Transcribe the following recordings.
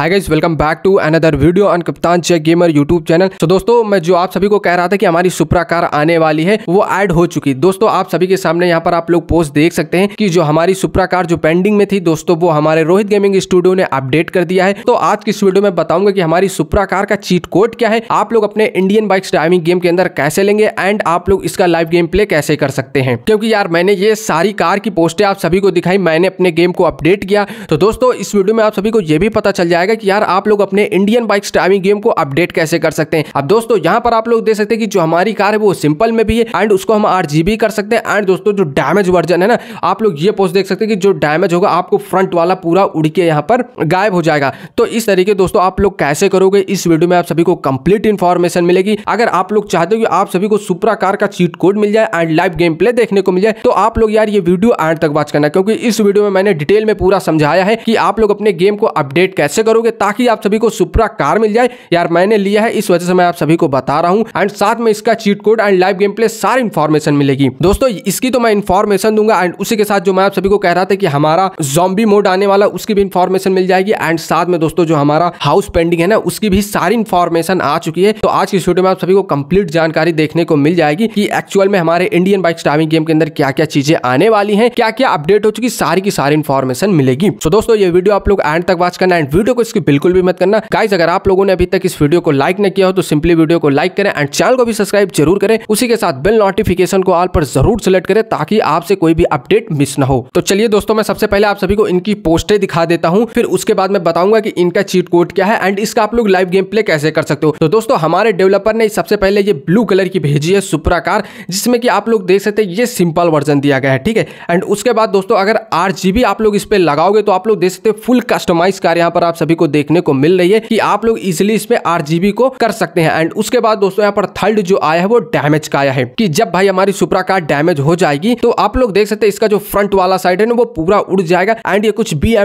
hi guys welcome back to another video on Kaptan check gamer YouTube channel तो दोस्तों मैं जो आप सभी को कह रहा था कि हमारी सुप्रा कार आने वाली है वो ऐड हो चुकी दोस्तों आप सभी के सामने यहाँ पर आप लोग पोस्ट देख सकते हैं कि जो हमारी सुप्रा कार जो पेंडिंग में थी दोस्तों वो हमारे रोहित गेमिंग स्टूडियो ने अपडेट कर दिया है तो आज की इस वीडियो में बताऊंगा की हमारी सुप्रा कार का चीट कोड क्या है आप लोग अपने इंडियन बाइक्स ड्राइविंग गेम के अंदर कैसे लेंगे एंड आप लोग इसका लाइव गेम प्ले कैसे कर सकते हैं क्योंकि यार मैंने ये सारी कार की पोस्टें आप सभी को दिखाई मैंने अपने गेम को अपडेट किया तो दोस्तों इस वीडियो में आप सभी को ये भी पता चल जाएगा जाएगा कि यार आप लोग अपने इंडियन बाइक्स ड्राइविंग गेम को अपडेट कैसे कर सकते हैं अब दोस्तों यहाँ पर आप लोग देख सकते हैं कि जो हमारी कार है वो सिंपल में भी है एंड उसको हम आठ कर सकते हैं एंड दोस्तों जो डैमेज वर्जन है ना आप लोग ये पोस्ट देख सकते हैं कि जो डैमेज होगा आपको फ्रंट वाला पूरा उड़ के यहाँ पर गायब हो जाएगा तो इस तरीके दोस्तों आप लोग कैसे करोगे इस वीडियो में आप सभी को कंप्लीट इन्फॉर्मेशन मिलेगी अगर आप लोग चाहते हो कि आप सभी को सुपरा कार का चीट कोड मिल जाए एंड लाइव गेम प्ले देखने को मिल जाए तो आप लोग यार ये वीडियो एंड तक वॉच करना क्योंकि इस वीडियो में मैंने डिटेल में पूरा समझाया है कि आप लोग अपने गेम को अपडेट कैसे करोगे करोगे ताकि आप सभी को सुप्रा कार मिल जाए यार मैंने लिया है इस वजह से मैं आप सभी को बता रहा हूँ एंड साथ में इसका cheat code and live game play सारी इन्फॉर्मेशन मिलेगी दोस्तों इसकी तो मैं इन्फॉर्मेशन दूंगा एंड उसी के साथ जो मैं आप सभी को कह रहा था कि हमारा जॉम्बी मोड आने वाला उसकी भी इन्फॉर्मेशन मिल जाएगी एंड साथ में दोस्तों जो हमारा हाउस पेंडिंग है ना उसकी भी सारी इन्फॉर्मेशन आ चुकी है तो आज की वीडियो में आप सभी को कंप्लीट जानकारी देखने को मिल जाएगी कि एक्चुअल में हमारे इंडियन बाइक स्टाविंग गेम के अंदर क्या क्या चीजें आने वाली हैं क्या क्या अपडेट हो चुकी सारी की सारी इन्फॉर्मेशन मिलेगी तो so, दोस्तों ये वीडियो आप लोग एंड तक वॉच करना एंड वीडियो को उसकी बिल्कुल भी मत करना गाइज अगर आप लोगों ने अभी तक इस वीडियो को लाइक नहीं किया हो तो सिंपली वीडियो को लाइक करें एंड चैनल को भी सब्सक्राइब जरूर करें उसी के साथ बिल नोटिफिकेशन को ऑल पर जरूर सिलेक्ट करें ताकि आपसे कोई भी अपडेट मिस ना हो तो चलिए दोस्तों मैं सबसे पहले आप सभी को इनकी पोस्टें दिखा देता हूँ फिर उसके बाद मैं बताऊंगा की इनका चीट कोड क्या है एंड इसका आप लोग लाइव गेम प्ले कैसे कर सकते हो तो दोस्तों हमारे डेवलपर ने सबसे पहले ये ब्लू कलर की भेजी है सुपरा कार जिसमें कि आप लोग देख सकते हैं ये सिंपल वर्जन दिया गया है ठीक है एंड उसके बाद दोस्तों अगर आठ आप लोग इस पर लगाओगे तो आप लोग देख सकते हैं फुल कस्टमाइज कार यहाँ पर आप सभी को देखने को मिल रही है कि आप लोग इजिली इसमें आर को कर सकते हैं एंड उसके बाद दोस्तों यहाँ पर थर्ड जो आया है वो डैमेज का आया है कि जब भाई हमारी सुपरा कार डैमेज हो जाएगी तो आप लोग देख सकते हैं इसका जो फ्रंट वाला साइड है ना वो पूरा उड़ जाएगा एंड ये कुछ बी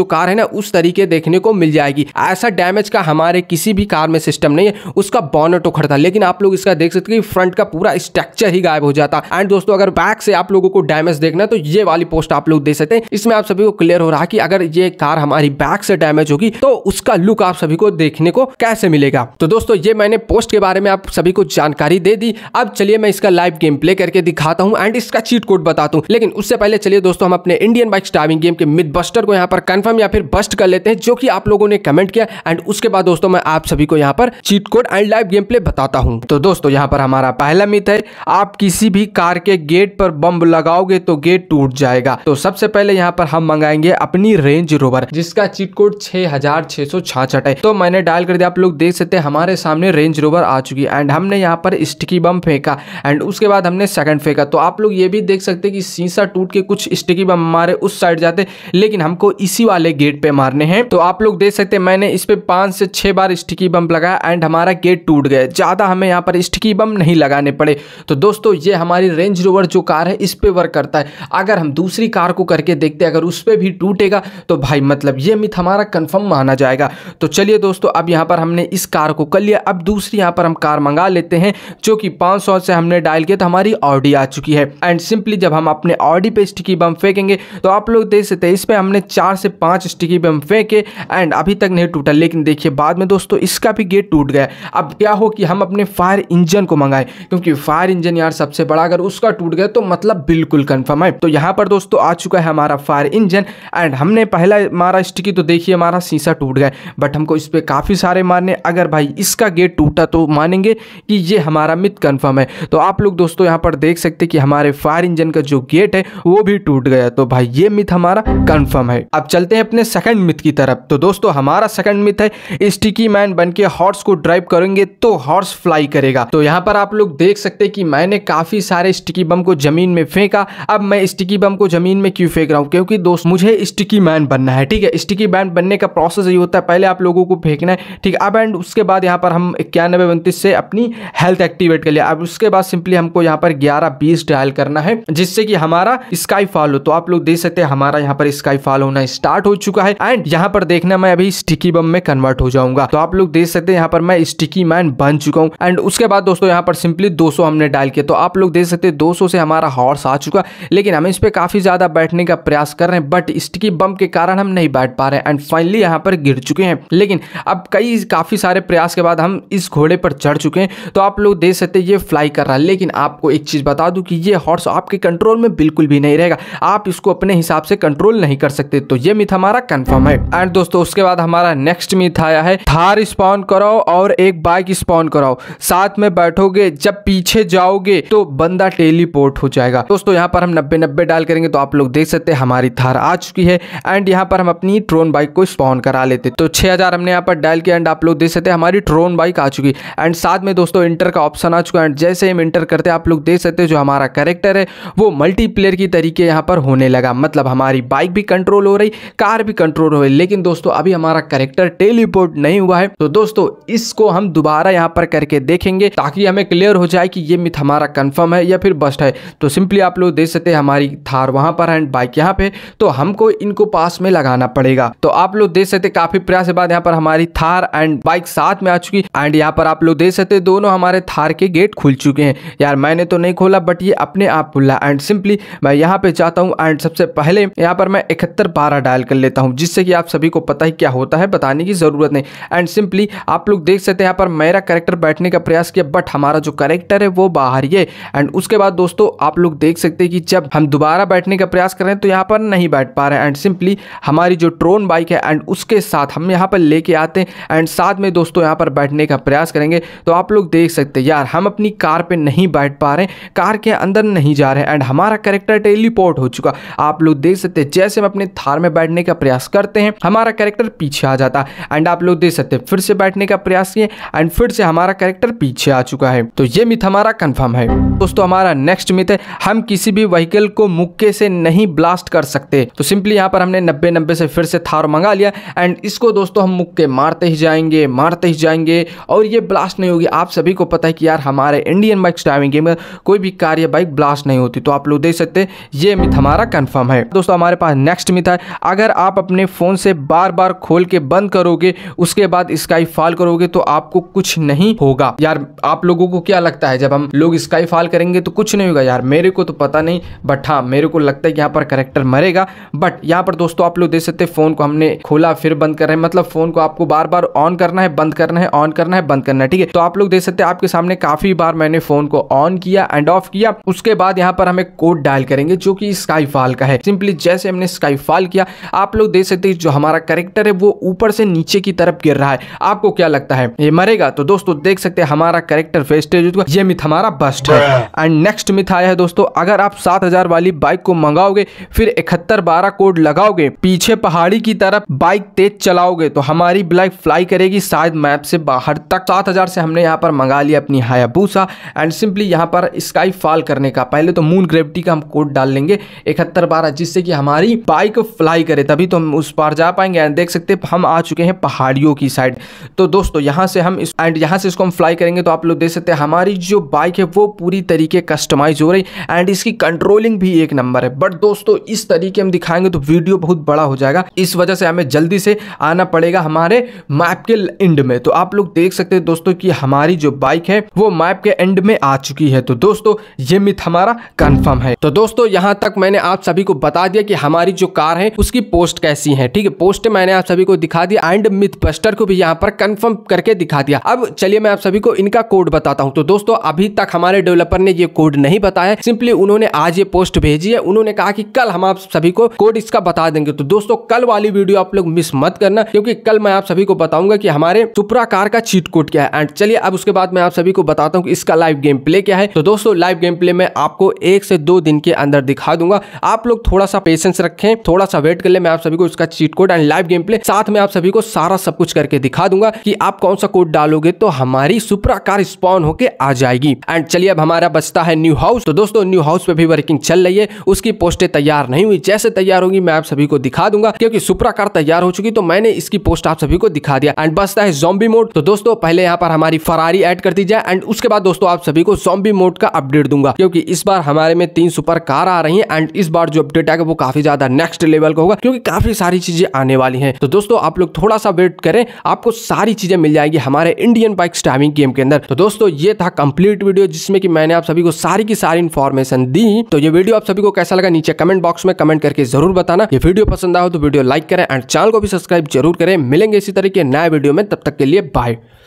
जो कार है ना उस तरीके देखने को मिल जाएगी ऐसा डैमेज का हमारे किसी भी कार में सिस्टम नहीं है उसका बॉनेट उखड़ तो था लेकिन आप लोग इसका देख सकते हैं फ्रंट का पूरा स्ट्रक्चर ही गायब हो जाता एंड दोस्तों अगर बैक से आप लोगों को डैमेज देखना तो ये वाली पोस्ट आप लोग दे सकते हैं इसमें आप सभी को क्लियर हो रहा है कि अगर ये कार हमारी बैक से डैमेज होगी तो उसका लुक आप सभी को देखने को कैसे मिलेगा तो दोस्तों ये मैंने पोस्ट के बारे में आप सभी को जानकारी दे दी अब चलिए मैं इसका लाइव गेम प्ले करके दिखाता हूँ एंड इसका चीट कोड बताता हूँ लेकिन उससे पहले चलिए दोस्तों हम अपने इंडियन बाइक स्टार्विंग गेम के मिड बस्टर को यहाँ पर कन्फर्म या फिर बस्ट कर लेते हैं जो की आप लोगों ने कमेंट किया एंड उसके बाद दोस्तों मैं आप सभी को यहाँ पर cheat code and live game play बताता हूँ तो दोस्तों यहाँ पर हमारा पहला मिथ है आप किसी भी कार के गेट पर बम लगाओगे तो गेट टूट जाएगा तो सबसे पहले यहाँ पर हम मंगाएंगे अपनी रेंज रोवर जिसका चीट कोड छह हजार छह सौ छाछठ है तो मैंने डायल कर दिया आप लोग देख सकते हैं हमारे सामने रेंज रोवर आ चुकी है एंड हमने यहाँ पर स्टिकी बम फेंका एंड उसके बाद हमने सेकंड फेंका तो आप लोग ये भी देख सकते हैं कि शीशा टूट के कुछ स्टिकी बम हमारे उस साइड जाते लेकिन हमको इसी वाले गेट पे मारने हैं तो आप लोग देख सकते हैं मैंने इस पे पांच से छह बार स्टिकी बम लगाया एंड हमारा गेट टूट गया ज़्यादा हमें यहाँ पर स्टिकी बम नहीं लगाने पड़े तो दोस्तों ये हमारी रेंज रोवर जो कार है इस पे वर्क करता है अगर हम दूसरी कार को करके देखते अगर उस पर भी टूटेगा तो भाई मतलब ये मिथ हमारा कन्फर्म माना जाएगा तो चलिए दोस्तों अब यहाँ पर हमने इस कार को कर लिया अब दूसरी यहाँ पर हम कार मंगा लेते हैं जो कि पाँच से हमने डायल किया तो हमारी ऑडी आ चुकी है एंड सिंपली जब हम अपने ऑडी पे स्टिकी बम फेंकेंगे तो आप लोग देख सकते हैं इस पर हमने चार से पाँच स्टिकी बम फेंके एंड अभी तक नहीं टूटा लेकिन देखिए बाद में दोस्तों इसका भी गेट टूट गया अब क्या हो कि हम अपने फायर इंजन को मंगाए क्योंकि फायर इंजन यार सबसे बड़ा अगर उसका टूट गया तो मतलब बिल्कुल कन्फर्म है तो यहाँ पर दोस्तों आ चुका है हमारा फायर इंजन एंड हमने पहला मारा स्टिकी तो देखिए हमारा सा टूट गया बट हमको इस पर काफ़ी सारे मारने अगर भाई इसका गेट टूटा तो मानेंगे कि ये हमारा मित कन्फर्म है तो आप लोग दोस्तों यहाँ पर देख सकते कि हमारे फायर इंजन का जो गेट है वो भी टूट गया तो भाई ये मित हमारा कन्फर्म है अब चलते हैं अपने सेकेंड मित की तरफ तो दोस्तों हमारा सेकेंड मित है स्टिकी मैन बन हॉर्स को ड्राइव करेंगे तो हॉर्स फ्लाई करेगा तो यहाँ पर आप लोग देख सकते कि मैंने काफ़ी सारे स्टिकी बम को जमीन में फेंका अब मैं स्टिकी बम को जमीन में क्यों फेंक रहा हूँ क्योंकि दोस्त मुझे स्टिकी मैन बनना है ठीक है स्टिकी मैन बनने का प्रोसेस यही होता है पहले आप लोगों को फेंकना है ठीक अब एंड उसके बाद यहाँ पर हम इक्यानबे उनतीस से अपनी हेल्थ एक्टिवेट कर लिया अब उसके बाद सिंपली हमको यहाँ पर ग्यारह बीस डायल करना है जिससे कि हमारा स्काई फॉल हो तो आप लोग देख सकते हैं हमारा यहाँ पर स्काई फॉल होना स्टार्ट हो चुका है एंड यहाँ पर देखना मैं अभी स्टिकी बम में कन्वर्ट हो जाऊंगा तो आप लोग देख सकते हैं यहाँ पर मैं स्टिकी मैन बन चुका हूँ एंड उसके बाद दोस्तों यहाँ पर सिंपली दो हमने डायल किया तो आप लोग देख सकते दो सौ से हमारा हॉर्स आ चुका लेकिन हम इस पर काफी ज्यादा बैठने का प्रयास कर रहे हैं बट स्टिकी बम के कारण हम नहीं बैठ पा रहे हैं एंड फाइनली यहाँ यहाँ पर गिर चुके हैं लेकिन अब कई काफ़ी सारे प्रयास के बाद हम इस घोड़े पर चढ़ चुके हैं तो आप लोग देख सकते ये फ्लाई कर रहा है लेकिन आपको एक चीज़ बता दूँ कि ये हॉर्स आपके कंट्रोल में बिल्कुल भी नहीं रहेगा आप इसको अपने हिसाब से कंट्रोल नहीं कर सकते तो ये मिथ हमारा कन्फर्म है एंड दोस्तों उसके बाद हमारा नेक्स्ट मिथ आया है थार स्पॉन कराओ और एक बाइक स्पॉन कराओ साथ में बैठोगे जब पीछे जाओगे तो बंदा टेलीपोर्ट हो जाएगा दोस्तों यहाँ पर हम नब्बे नब्बे डाल करेंगे तो आप लोग देख सकते हैं हमारी थार आ चुकी है एंड यहाँ पर हम अपनी ट्रोन बाइक को स्पॉन कर करा लेते तो छः हज़ार हमने यहाँ पर डायल किया एंड आप लोग देख सकते हैं हमारी ट्रोन बाइक आ चुकी एंड साथ में दोस्तों इंटर का ऑप्शन आ चुका एंड जैसे हम इंटर करते हैं आप लोग देख सकते हैं जो हमारा करेक्टर है वो मल्टीप्लेयर की तरीके यहाँ पर होने लगा मतलब हमारी बाइक भी कंट्रोल हो रही कार भी कंट्रोल हो रही लेकिन दोस्तों अभी हमारा करेक्टर टेलीपोर्ट नहीं हुआ है तो दोस्तों इसको हम दोबारा यहाँ पर करके देखेंगे ताकि हमें क्लियर हो जाए कि ये मिथ हमारा कन्फर्म है या फिर बस्ट है तो सिंपली आप लोग देख सकते हैं हमारी थार वहाँ पर है एंड बाइक यहाँ पे तो हमको इनको पास में लगाना पड़ेगा तो आप लोग देख सकते काफी प्रयास के बाद यहाँ पर हमारी थार एंड बाइक साथ में आ चुकी एंड यहाँ पर आप लोग देख सकते दोनों हमारे थार के गेट खुल चुके हैं यार मैंने तो नहीं खोला बट ये अपने आप खुला एंड सिंपली मैं यहाँ पे जाता हूँ एंड सबसे पहले यहाँ पर मैं इकहत्तर बारह डायल कर लेता हूँ जिससे कि आप सभी को पता ही क्या होता है बताने की जरूरत नहीं एंड सिंपली आप लोग देख सकते हैं यहाँ पर मेरा करेक्टर बैठने का प्रयास किया बट हमारा जो करेक्टर है वो बाहर ही है एंड उसके बाद दोस्तों आप लोग देख सकते हैं कि जब हम दोबारा बैठने का प्रयास कर रहे हैं तो यहाँ पर नहीं बैठ पा रहे एंड सिंपली हमारी जो ट्रोन बाइक है एंड उस उसके साथ हम यहाँ पर लेके आते हैं एंड साथ में दोस्तों यहाँ पर बैठने का प्रयास करेंगे तो आप लोग देख सकते हैं यार हम अपनी कार पे नहीं बैठ पा रहे कार के अंदर नहीं जा रहे एंड हमारा करेक्टर टेलीपोर्ट हो चुका आप लोग देख सकते हैं जैसे हम अपने थार में बैठने का प्रयास करते हैं हमारा करेक्टर पीछे आ जाता है एंड आप लोग देख सकते हैं फिर से बैठने का प्रयास किए एंड फिर से हमारा करेक्टर पीछे आ चुका है तो ये मिथ हमारा कन्फर्म है दोस्तों हमारा नेक्स्ट मिथ है हम किसी भी व्हीकल को मुक्के से नहीं ब्लास्ट कर सकते तो सिंपली यहाँ पर हमने नब्बे नब्बे से फिर से थार मंगा लिया एंड इसको दोस्तों हम मुक्के मारते ही जाएंगे मारते ही जाएंगे और ये ब्लास्ट नहीं होगी आप सभी को पता है कि यार हमारे इंडियन बाइक ड्राइविंग गेम में कोई भी कार्य बाइक ब्लास्ट नहीं होती तो आप लोग देख सकते ये मिथ हमारा कन्फर्म है दोस्तों हमारे पास नेक्स्ट मिथ है अगर आप अपने फ़ोन से बार बार खोल के बंद करोगे उसके बाद स्काई फॉल करोगे तो आपको कुछ नहीं होगा यार आप लोगों को क्या लगता है जब हम लोग स्काई फॉल करेंगे तो कुछ नहीं होगा यार मेरे को तो पता नहीं बट हाँ मेरे को लगता है कि यहाँ पर करेक्टर मरेगा बट यहाँ पर दोस्तों आप लोग देख सकते फ़ोन को हमने खोला फिर बंद कर रहे हैं मतलब फोन को आपको बार बार ऑन करना है बंद करना है ऑन करना है बंद करना है ठीक है तो आप लोग देख सकते हैं आपके सामने काफी बार मैंने फोन को ऑन किया एंड ऑफ किया उसके बाद यहाँ पर हमें कोड डायल करेंगे जो कि स्काईफॉल का है सिंपली जैसे हमने स्काईफॉल किया आप लोग देख सकते जो हमारा करेक्टर है वो ऊपर से नीचे की तरफ गिर रहा है आपको क्या लगता है ये मरेगा तो दोस्तों देख सकते हैं हमारा करेक्टर फेस्टेज ये मिथ हमारा बस्ट है एंड नेक्स्ट मिथ आया है दोस्तों अगर आप सात वाली बाइक को मंगाओगे फिर इकहत्तर बारह कोड लगाओगे पीछे पहाड़ी की तरफ बाइक तेज चलाओगे तो हमारी ब्लैक फ्लाई करेगी शायद मैप से बाहर तक सात हज़ार से हमने यहाँ पर मंगा लिया अपनी हायाबूसा एंड सिंपली यहाँ पर स्काई फॉल करने का पहले तो मून ग्रेविटी का हम कोड डाल लेंगे इकहत्तर बारह जिससे कि हमारी बाइक फ्लाई करे तभी तो हम उस पार जा पाएंगे एंड देख सकते हम आ चुके हैं पहाड़ियों की साइड तो दोस्तों यहाँ से हम एंड यहाँ से इसको हम फ्लाई करेंगे तो आप लोग देख सकते हैं हमारी जो बाइक है वो पूरी तरीके कस्टमाइज हो रही एंड इसकी कंट्रोलिंग भी एक नंबर है बट दोस्तों इस तरीके हम दिखाएंगे तो वीडियो बहुत बड़ा हो जाएगा इस वजह से हमें जल्दी जल्दी से आना पड़ेगा हमारे मैप के एंड में तो आप लोग देख सकते हैं दोस्तों कि हमारी जो बाइक है वो मैप के एंड में आ चुकी है तो दोस्तों ये मिथ हमारा कंफर्म है तो दोस्तों यहाँ तक मैंने आप सभी को बता दिया कि हमारी जो कार है उसकी पोस्ट कैसी है ठीक है पोस्ट मैंने आप सभी को दिखा दिया एंड मिथ बस्टर को भी यहाँ पर कन्फर्म करके दिखा दिया अब चलिए मैं आप सभी को इनका कोड बताता हूँ तो दोस्तों अभी तक हमारे डेवलपर ने ये कोड नहीं बताया सिंपली उन्होंने आज ये पोस्ट भेजी है उन्होंने कहा कि कल हम आप सभी को कोड इसका बता देंगे तो दोस्तों कल वाली वीडियो आप लोग मिस मत करना क्योंकि कल मैं आप सभी को बताऊंगा कि हमारे सुपरा कार का चीट कोड क्या है एंड चलिए अब उसके बाद मैं आप सभी को बताता हूँ कि इसका लाइव गेम प्ले क्या है तो दोस्तों लाइव गेम प्ले में आपको एक से दो दिन के अंदर दिखा दूंगा आप लोग थोड़ा सा पेशेंस रखें थोड़ा सा वेट कर ले मैं आप सभी को इसका cheat code and live game play साथ में आप सभी को सारा सब कुछ करके दिखा दूंगा कि आप कौन सा कोड डालोगे तो हमारी सुपरा कार स्पॉन होके आ जाएगी एंड चलिए अब हमारा बचता है न्यू हाउस तो दोस्तों न्यू हाउस पे भी वर्किंग चल रही है उसकी पोस्टें तैयार नहीं हुई जैसे तैयार होगी मैं आप सभी को दिखा दूंगा क्योंकि सुपरा कार तैयार हो चुकी चुकी तो मैंने इसकी पोस्ट आप सभी को दिखा दिया एंड बसता है जॉम्बी मोड तो दोस्तों पहले यहाँ पर हमारी फरारी एड कर दी जाए एंड उसके बाद दोस्तों आप सभी को जॉम्बी मोड का अपडेट दूंगा क्योंकि इस बार हमारे में तीन सुपर कार आ रही है एंड इस बार जो अपडेट आएगा वो काफी ज्यादा नेक्स्ट लेवल का होगा क्योंकि काफी सारी चीजें आने वाली है तो दोस्तों आप लोग थोड़ा सा वेट करें आपको सारी चीजें मिल जाएगी हमारे इंडियन बाइक स्टाइविंग गेम के अंदर तो दोस्तों ये था कंप्लीट वीडियो जिसमें कि मैंने आप सभी को सारी की सारी इन्फॉर्मेशन दी तो ये वीडियो आप सभी को कैसा लगा नीचे कमेंट बॉक्स में कमेंट करके जरूर बताना ये वीडियो पसंद आओ तो वीडियो लाइक करें एंड चैनल को भी सब्सक्राइब जरूर करें मिलेंगे इसी तरह के नया वीडियो में तब तक के लिए बाय